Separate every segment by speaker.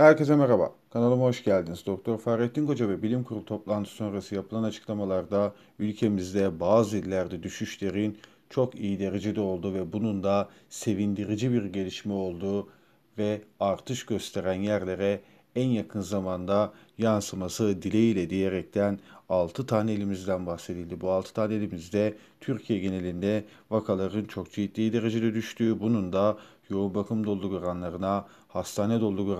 Speaker 1: Herkese merhaba. Kanalıma hoş geldiniz. Doktor Fahrettin Koca ve Bilim Kurulu toplantısı sonrası yapılan açıklamalarda ülkemizde bazı illerde düşüşlerin çok iyi derecede olduğu ve bunun da sevindirici bir gelişme olduğu ve artış gösteren yerlere en yakın zamanda yansıması dileğiyle diyerekten 6 tane elimizden bahsedildi. Bu 6 tane elimizde Türkiye genelinde vakaların çok ciddi derecede düştüğü, bunun da yoğun bakım doluluk hastane doluluk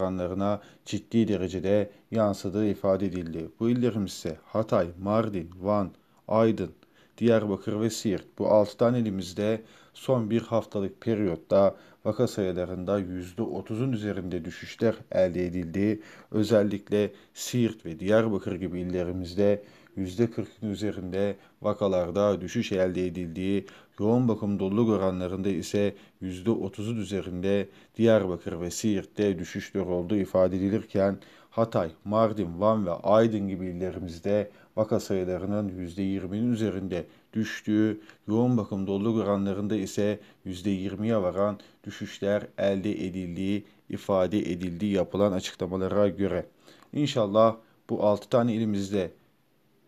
Speaker 1: ciddi derecede yansıdığı ifade edildi. Bu illerimiz ise Hatay, Mardin, Van, Aydın, Diyarbakır ve Siirt. Bu 6 tane elimizde son bir haftalık periyotta vaka sayılarında %30'un üzerinde düşüşler elde edildi. Özellikle Siirt ve Diyarbakır gibi illerimizde %40'ın üzerinde vakalarda düşüş elde edildiği, yoğun bakım doluluk oranlarında ise %30'un üzerinde Diyarbakır ve Siirt'te düşüşler olduğu ifade edilirken, Hatay, Mardin, Van ve Aydın gibi illerimizde vaka sayılarının %20'nin üzerinde düştüğü, yoğun bakım doluluk oranlarında ise %20'ye varan düşüşler elde edildiği ifade edildiği yapılan açıklamalara göre. İnşallah bu 6 tane ilimizde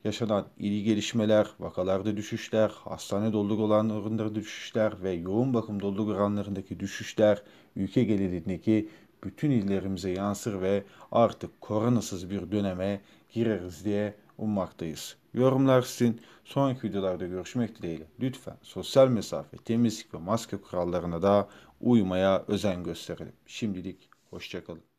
Speaker 1: yaşanan iyi gelişmeler, vakalarda düşüşler, hastane doluluk oranlarında düşüşler ve yoğun bakım doluluk oranlarındaki düşüşler ülke gelirindeki bütün illerimize yansır ve artık koronasız bir döneme gireriz diye ummaktayız. Yorumlar sizin. Sonraki videolarda görüşmek dileğiyle. Lütfen sosyal mesafe, temizlik ve maske kurallarına da uymaya özen gösterelim. Şimdilik hoşçakalın.